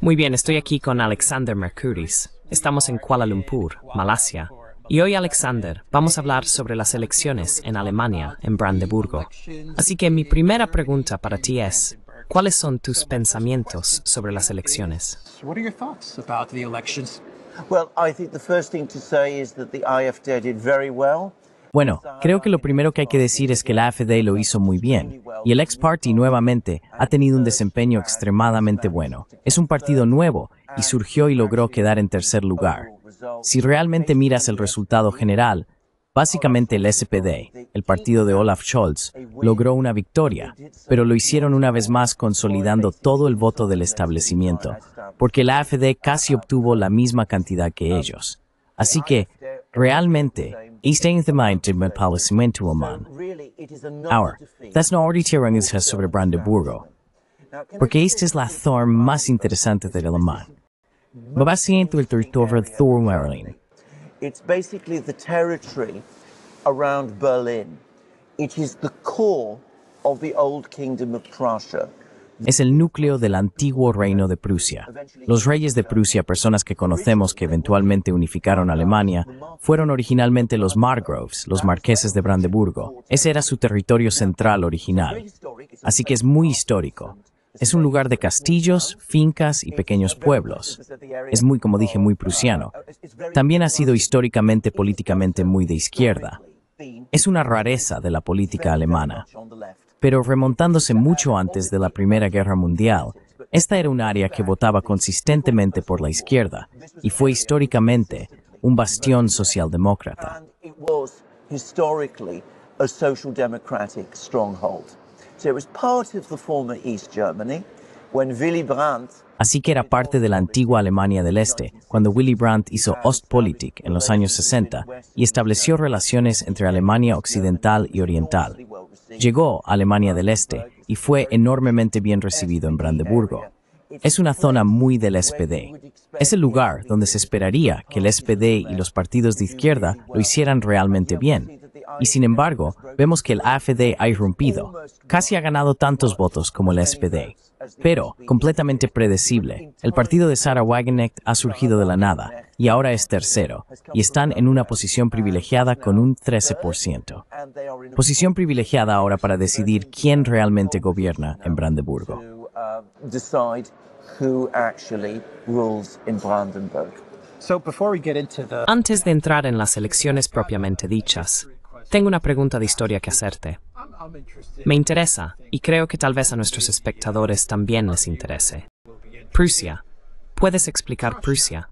Muy bien, estoy aquí con Alexander Mercuris. Estamos en Kuala Lumpur, Malasia. Y hoy, Alexander, vamos a hablar sobre las elecciones en Alemania, en Brandeburgo. Así que mi primera pregunta para ti es, ¿cuáles son tus pensamientos sobre las elecciones? Well, I think the first thing to say is that the IFD did very well. Bueno, creo que lo primero que hay que decir es que la AFD lo hizo muy bien, y el ex party nuevamente ha tenido un desempeño extremadamente bueno. Es un partido nuevo, y surgió y logró quedar en tercer lugar. Si realmente miras el resultado general, Básicamente el SPD, el partido de Olaf Scholz, logró una victoria, pero lo hicieron una vez más consolidando todo el voto del establecimiento, porque la AFD casi obtuvo la misma cantidad que ellos. Así que, Realmente, está encima el palacimento alemán. Ahora, das una organización sobre Brandeburgo, porque esta es la forma más interesante del alemán. Va siendo el territorio de Berlín. It's basically the territory around Berlin. It is the core of the old kingdom of Prussia. es el núcleo del antiguo reino de Prusia. Los reyes de Prusia, personas que conocemos que eventualmente unificaron Alemania, fueron originalmente los Margroves, los marqueses de Brandeburgo. Ese era su territorio central original. Así que es muy histórico. Es un lugar de castillos, fincas y pequeños pueblos. Es muy, como dije, muy prusiano. También ha sido históricamente, políticamente muy de izquierda. Es una rareza de la política alemana pero remontándose mucho antes de la Primera Guerra Mundial, esta era un área que votaba consistentemente por la izquierda y fue históricamente un bastión socialdemócrata. Así que era parte de la antigua Alemania del Este cuando Willy Brandt hizo Ostpolitik en los años 60 y estableció relaciones entre Alemania Occidental y Oriental. Llegó a Alemania del Este y fue enormemente bien recibido en Brandeburgo. Es una zona muy del SPD. Es el lugar donde se esperaría que el SPD y los partidos de izquierda lo hicieran realmente bien. Y sin embargo, vemos que el AFD ha irrumpido. Casi ha ganado tantos votos como el SPD. Pero, completamente predecible, el partido de Sarah Wagenknecht ha surgido de la nada y ahora es tercero, y están en una posición privilegiada con un 13%. Posición privilegiada ahora para decidir quién realmente gobierna en Brandeburgo. Antes de entrar en las elecciones propiamente dichas, tengo una pregunta de historia que hacerte. Me interesa, y creo que tal vez a nuestros espectadores también les interese. Prusia. ¿Puedes explicar Prusia?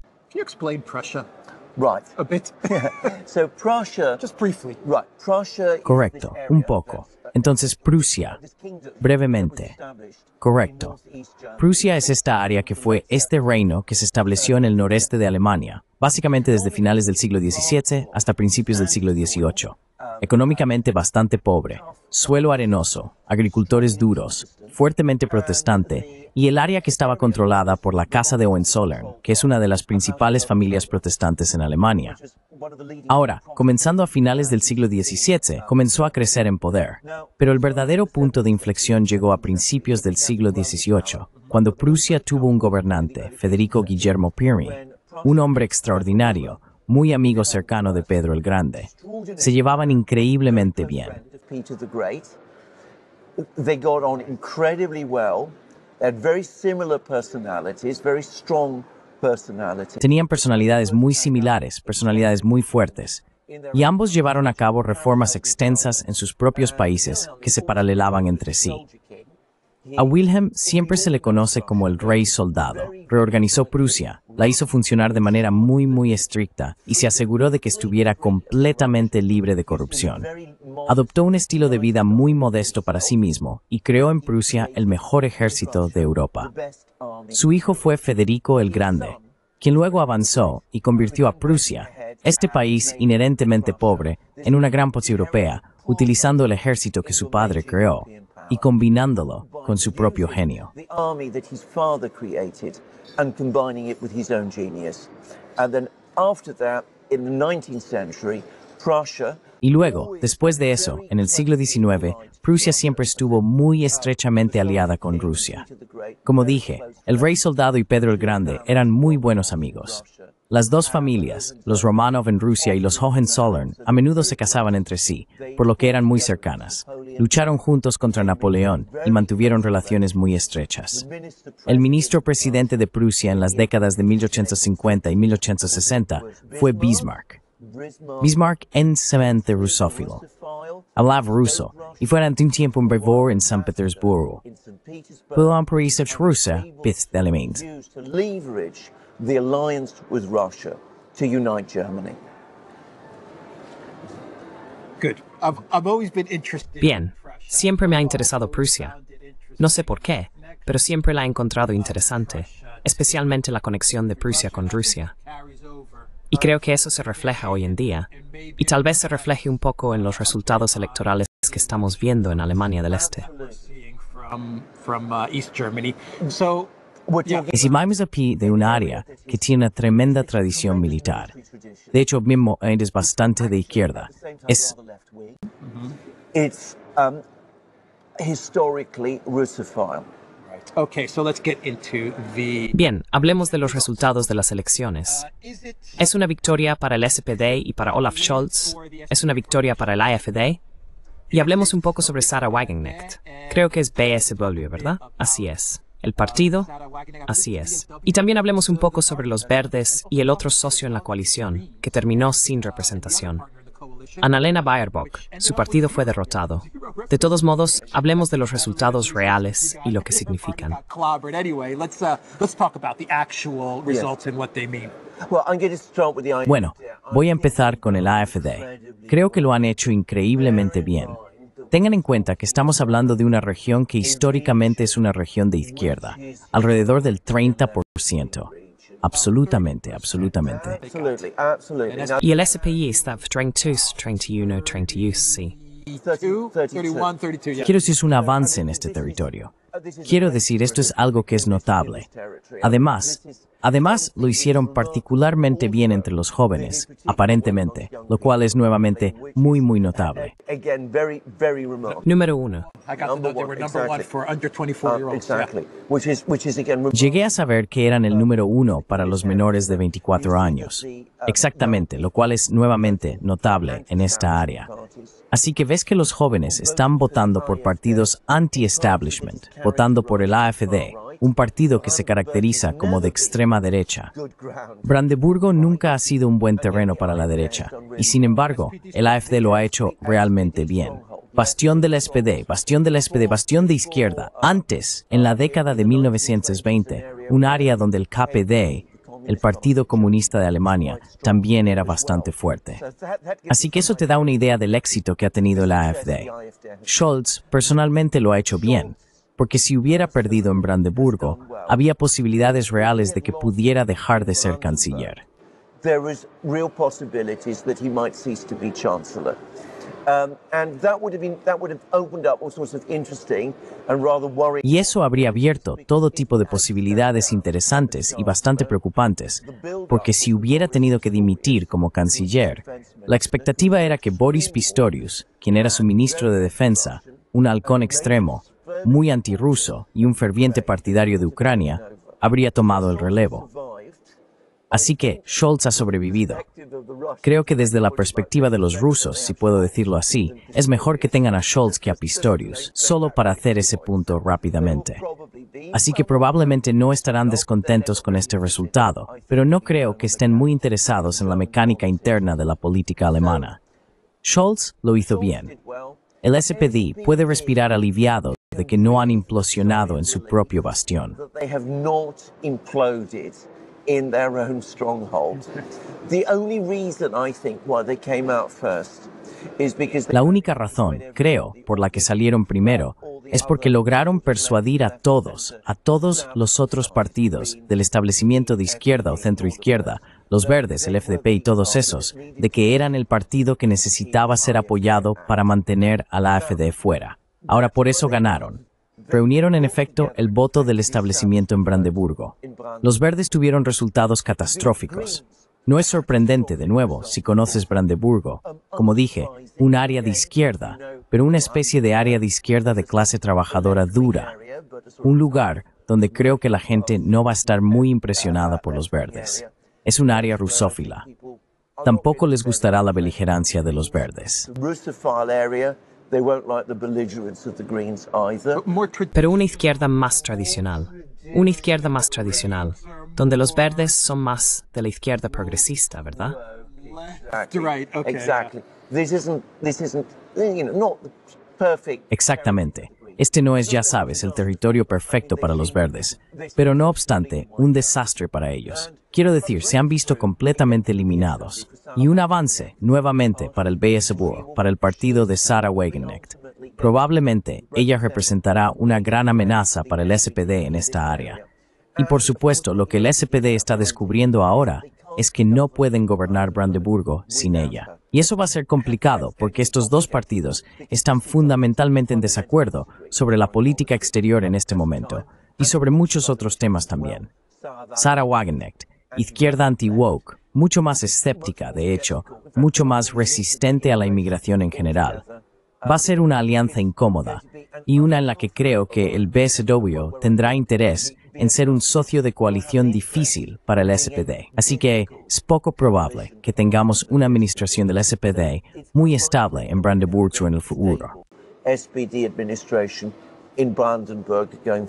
Correcto, un poco. Entonces, Prusia, brevemente. Correcto. Prusia es esta área que fue este reino que se estableció en el noreste de Alemania, básicamente desde finales del siglo XVII hasta principios del siglo XVIII. Económicamente bastante pobre, suelo arenoso, agricultores duros, fuertemente protestante, y el área que estaba controlada por la Casa de Hohenzollern, que es una de las principales familias protestantes en Alemania. Ahora, comenzando a finales del siglo XVII, comenzó a crecer en poder, pero el verdadero punto de inflexión llegó a principios del siglo XVIII, cuando Prusia tuvo un gobernante, Federico Guillermo Pirmi, un hombre extraordinario, muy amigo cercano de Pedro el Grande. Se llevaban increíblemente bien. Tenían personalidades muy similares, personalidades muy fuertes, y ambos llevaron a cabo reformas extensas en sus propios países que se paralelaban entre sí. A Wilhelm siempre se le conoce como el rey soldado. Reorganizó Prusia, la hizo funcionar de manera muy muy estricta y se aseguró de que estuviera completamente libre de corrupción. Adoptó un estilo de vida muy modesto para sí mismo y creó en Prusia el mejor ejército de Europa. Su hijo fue Federico el Grande, quien luego avanzó y convirtió a Prusia, este país inherentemente pobre, en una gran potencia europea, utilizando el ejército que su padre creó y combinándolo con su propio genio. Y luego, después de eso, en el siglo XIX, Prusia siempre estuvo muy estrechamente aliada con Rusia. Como dije, el rey soldado y Pedro el Grande eran muy buenos amigos. Las dos familias, los Romanov en Rusia y los Hohenzollern, a menudo se casaban entre sí, por lo que eran muy cercanas. Lucharon juntos contra Napoleón y mantuvieron relaciones muy estrechas. El ministro presidente de Prusia en las décadas de 1850 y 1860 fue Bismarck. Bismarck semente rusófilo. Hablaba ruso y fue durante un tiempo un brevor en San Petersburgo. un de the alliance with Russia to unite Germany. Bien, siempre me ha interesado Prusia. No sé por qué, pero siempre la he encontrado interesante, especialmente la conexión de Prusia con Rusia. Y creo que eso se refleja hoy en día, y tal vez se refleje un poco en los resultados electorales que estamos viendo en Alemania del Este. Es pi de un área que tiene una tremenda tradición militar. De hecho, mismo es bastante de izquierda. Es Bien, hablemos de los resultados de las elecciones. ¿Es una victoria para el SPD y para Olaf Scholz? ¿Es una victoria para el AFD? Y hablemos un poco sobre Sarah Wagenknecht. Creo que es BSW, ¿verdad? Así es el partido, así es. Y también hablemos un poco sobre los verdes y el otro socio en la coalición, que terminó sin representación. Annalena Baerbock, su partido fue derrotado. De todos modos, hablemos de los resultados reales y lo que significan. Bueno, voy a empezar con el AFD. Creo que lo han hecho increíblemente bien. Tengan en cuenta que estamos hablando de una región que históricamente es una región de izquierda, alrededor del 30%. Absolutamente, absolutamente. Y el SPI está 32, 31, Quiero decir, es un avance en este territorio. Quiero decir, esto es algo que es notable. Además, Además, lo hicieron particularmente bien entre los jóvenes, aparentemente, lo cual es nuevamente muy, muy notable. Número uno. Llegué a saber que eran el número uno para los menores de 24 años. Exactamente, lo cual es nuevamente notable en esta área. Así que ves que los jóvenes están votando por partidos anti-establishment, votando por el AFD, un partido que se caracteriza como de extrema derecha. Brandeburgo nunca ha sido un buen terreno para la derecha, y sin embargo, el AFD lo ha hecho realmente bien. Bastión del SPD, bastión del SPD, bastión de izquierda. Antes, en la década de 1920, un área donde el KPD, el Partido Comunista de Alemania, también era bastante fuerte. Así que eso te da una idea del éxito que ha tenido la AFD. Scholz personalmente lo ha hecho bien, porque si hubiera perdido en Brandeburgo, había posibilidades reales de que pudiera dejar de ser canciller. Y eso habría abierto todo tipo de posibilidades interesantes y bastante preocupantes, porque si hubiera tenido que dimitir como canciller, la expectativa era que Boris Pistorius, quien era su ministro de Defensa, un halcón extremo, muy antirruso y un ferviente partidario de Ucrania, habría tomado el relevo. Así que Scholz ha sobrevivido. Creo que desde la perspectiva de los rusos, si puedo decirlo así, es mejor que tengan a Scholz que a Pistorius, solo para hacer ese punto rápidamente. Así que probablemente no estarán descontentos con este resultado, pero no creo que estén muy interesados en la mecánica interna de la política alemana. Scholz lo hizo bien. El SPD puede respirar aliviado de que no han implosionado en su propio bastión. La única razón, creo, por la que salieron primero es porque lograron persuadir a todos, a todos los otros partidos del establecimiento de izquierda o centro izquierda, los verdes, el FDP y todos esos, de que eran el partido que necesitaba ser apoyado para mantener a la AFD fuera. Ahora por eso ganaron. Reunieron en efecto el voto del establecimiento en Brandeburgo. Los verdes tuvieron resultados catastróficos. No es sorprendente, de nuevo, si conoces Brandeburgo, como dije, un área de izquierda, pero una especie de área de izquierda de clase trabajadora dura, un lugar donde creo que la gente no va a estar muy impresionada por los verdes. Es un área rusófila. Tampoco les gustará la beligerancia de los verdes. Pero una izquierda más tradicional, una izquierda más tradicional, donde los verdes son más de la izquierda progresista, ¿verdad? Exactamente. Este no es, ya sabes, el territorio perfecto para los verdes, pero no obstante, un desastre para ellos. Quiero decir, se han visto completamente eliminados. Y un avance, nuevamente, para el BSW, para el partido de Sarah Wagenknecht. Probablemente, ella representará una gran amenaza para el SPD en esta área. Y por supuesto, lo que el SPD está descubriendo ahora es que no pueden gobernar Brandeburgo sin ella. Y eso va a ser complicado porque estos dos partidos están fundamentalmente en desacuerdo sobre la política exterior en este momento y sobre muchos otros temas también. Sarah Wagenknecht, izquierda anti-woke, mucho más escéptica, de hecho, mucho más resistente a la inmigración en general. Va a ser una alianza incómoda y una en la que creo que el BSW tendrá interés en ser un socio de coalición difícil para el SPD. Así que es poco probable que tengamos una administración del SPD muy estable en o en el futuro. La administration in Brandenburg going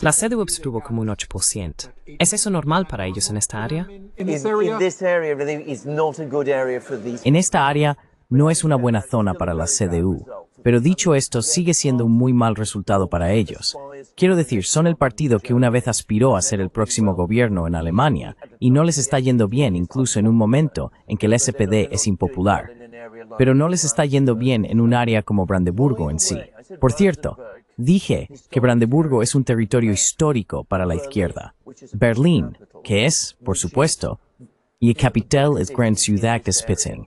La como un 8%. ¿Es eso normal para ellos en esta área? En esta área no es una buena zona para la CDU. Pero dicho esto, sigue siendo un muy mal resultado para ellos. Quiero decir, son el partido que una vez aspiró a ser el próximo gobierno en Alemania, y no les está yendo bien incluso en un momento en que el SPD es impopular. Pero no les está yendo bien en un área como Brandeburgo en sí. Por cierto, Dije que Brandeburgo es un territorio histórico para la izquierda. Berlín, que es, por supuesto, y capital es gran ciudad de Spitzing.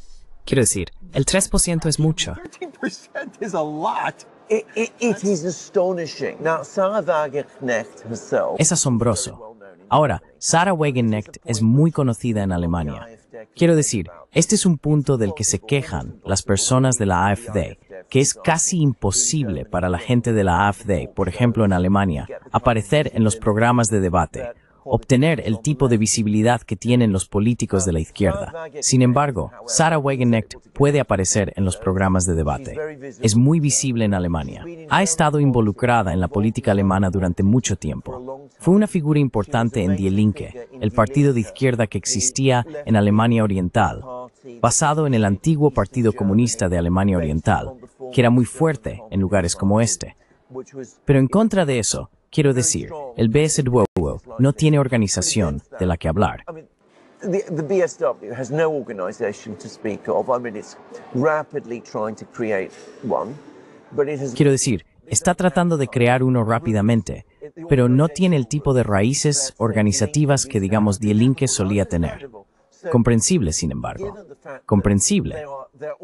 Quiero decir, el 3% es mucho. Es asombroso. Ahora, Sarah Wagenknecht es muy conocida en Alemania. Quiero decir, este es un punto del que se quejan las personas de la AfD, que es casi imposible para la gente de la AfD, por ejemplo en Alemania, aparecer en los programas de debate, obtener el tipo de visibilidad que tienen los políticos de la izquierda. Sin embargo, Sarah Wagenknecht puede aparecer en los programas de debate. Es muy visible en Alemania. Ha estado involucrada en la política alemana durante mucho tiempo. Fue una figura importante en Die Linke, el partido de izquierda que existía en Alemania Oriental, basado en el antiguo Partido Comunista de Alemania Oriental, que era muy fuerte en lugares como este. Pero en contra de eso, Quiero decir, el BSW no tiene organización de la que hablar. Quiero decir, está tratando de crear uno rápidamente, pero no tiene el tipo de raíces organizativas que, digamos, Die Linke solía tener. Comprensible, sin embargo. Comprensible.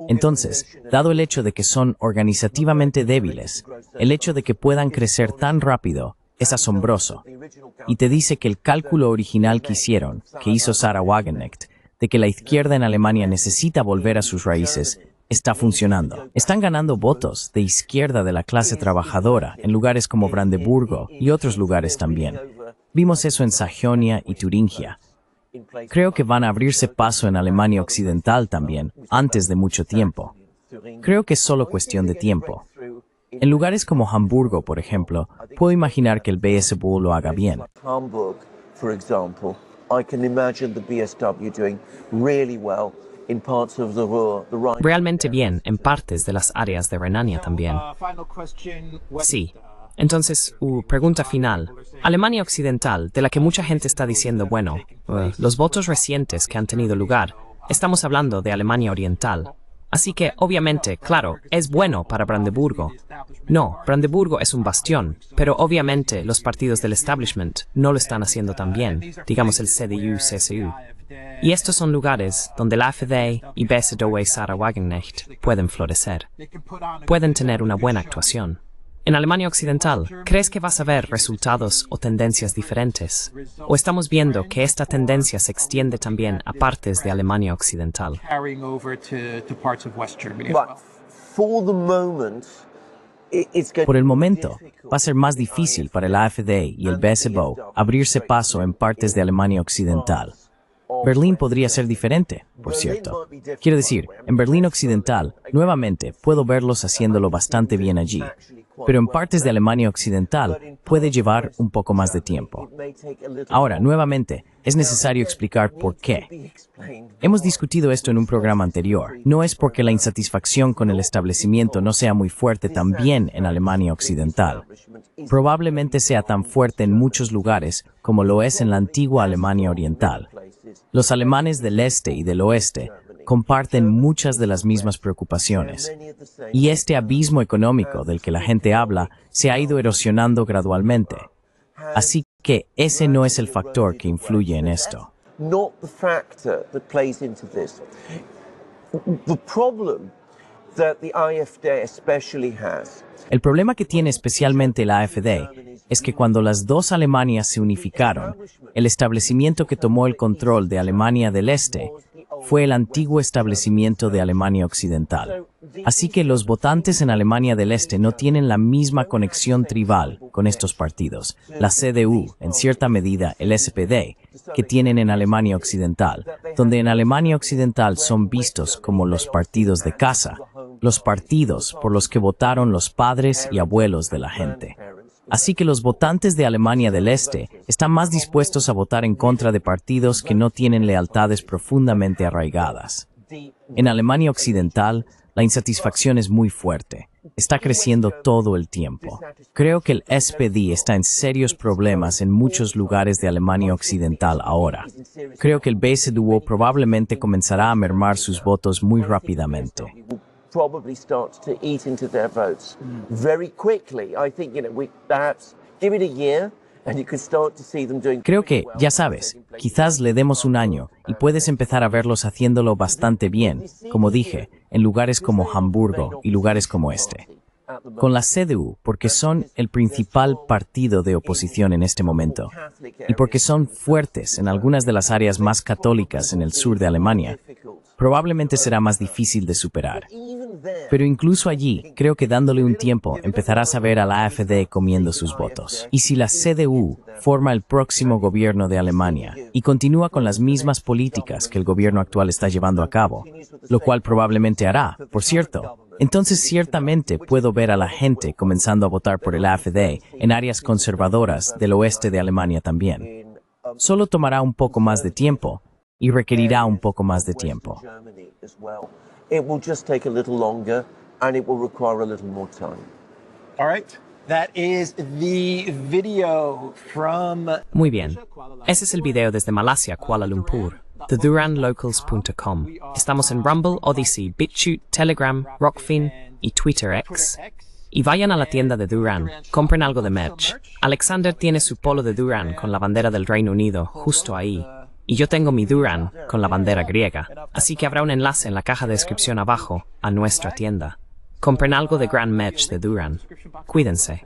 Entonces, dado el hecho de que son organizativamente débiles, el hecho de que puedan crecer tan rápido es asombroso. Y te dice que el cálculo original que hicieron, que hizo Sarah Wagenknecht, de que la izquierda en Alemania necesita volver a sus raíces, está funcionando. Están ganando votos de izquierda de la clase trabajadora en lugares como Brandeburgo y otros lugares también. Vimos eso en Sajonia y Turingia, Creo que van a abrirse paso en Alemania Occidental también, antes de mucho tiempo. Creo que es solo cuestión de tiempo. En lugares como Hamburgo, por ejemplo, puedo imaginar que el BSW lo haga bien. Realmente bien, en partes de las áreas de Renania también. Uh, sí, entonces, uh, pregunta final. Alemania Occidental, de la que mucha gente está diciendo, bueno, uh, los votos recientes que han tenido lugar, estamos hablando de Alemania Oriental. Así que, obviamente, claro, es bueno para Brandeburgo. No, Brandeburgo es un bastión, pero obviamente los partidos del establishment no lo están haciendo tan bien, digamos el CDU, CSU. Y estos son lugares donde la AfD y BSW e Sarah Wagenknecht pueden florecer. Pueden tener una buena actuación. En Alemania Occidental, ¿crees que vas a ver resultados o tendencias diferentes? ¿O estamos viendo que esta tendencia se extiende también a partes de Alemania Occidental? Por el momento, va a ser más difícil para el AFD y el BSBO abrirse paso en partes de Alemania Occidental. Berlín podría ser diferente, por cierto. Quiero decir, en Berlín Occidental, nuevamente, puedo verlos haciéndolo bastante bien allí, pero en partes de Alemania Occidental puede llevar un poco más de tiempo. Ahora, nuevamente, es necesario explicar por qué. Hemos discutido esto en un programa anterior. No es porque la insatisfacción con el establecimiento no sea muy fuerte también en Alemania Occidental. Probablemente sea tan fuerte en muchos lugares como lo es en la antigua Alemania Oriental. Los alemanes del este y del oeste comparten muchas de las mismas preocupaciones. Y este abismo económico del que la gente habla se ha ido erosionando gradualmente. Así que ese no es el factor que influye en esto. El problema que tiene especialmente la AFD es que cuando las dos Alemanias se unificaron, el establecimiento que tomó el control de Alemania del Este fue el antiguo establecimiento de Alemania Occidental. Así que los votantes en Alemania del Este no tienen la misma conexión tribal con estos partidos, la CDU, en cierta medida el SPD, que tienen en Alemania Occidental, donde en Alemania Occidental son vistos como los partidos de casa, los partidos por los que votaron los padres y abuelos de la gente. Así que los votantes de Alemania del Este están más dispuestos a votar en contra de partidos que no tienen lealtades profundamente arraigadas. En Alemania Occidental, la insatisfacción es muy fuerte. Está creciendo todo el tiempo. Creo que el SPD está en serios problemas en muchos lugares de Alemania Occidental ahora. Creo que el duo probablemente comenzará a mermar sus votos muy rápidamente. Creo que, ya sabes, quizás le demos un año y puedes empezar a verlos haciéndolo bastante bien, como dije, en lugares como Hamburgo y lugares como este. Con la CDU, porque son el principal partido de oposición en este momento, y porque son fuertes en algunas de las áreas más católicas en el sur de Alemania, probablemente será más difícil de superar. Pero incluso allí, creo que dándole un tiempo, empezarás a ver a la AfD comiendo sus votos. Y si la CDU forma el próximo gobierno de Alemania y continúa con las mismas políticas que el gobierno actual está llevando a cabo, lo cual probablemente hará, por cierto, entonces ciertamente puedo ver a la gente comenzando a votar por el AfD en áreas conservadoras del oeste de Alemania también. Solo tomará un poco más de tiempo y requerirá un poco más de tiempo. It will just take a little longer and it will require a little more time. All right. That is the video from... Muy bien. Ese es el video desde Malasia, Kuala Lumpur. TheDuranLocals.com. Estamos en Rumble, Odyssey, BitChute, Telegram, Rockfin y Twitter X. Y vayan a la tienda de Duran, compren algo de merch. Alexander tiene su polo de Duran con la bandera del Reino Unido justo ahí, Y yo tengo mi Duran con la bandera griega, así que habrá un enlace en la caja de descripción abajo a nuestra tienda. Compren algo de Grand Match de Duran. Cuídense.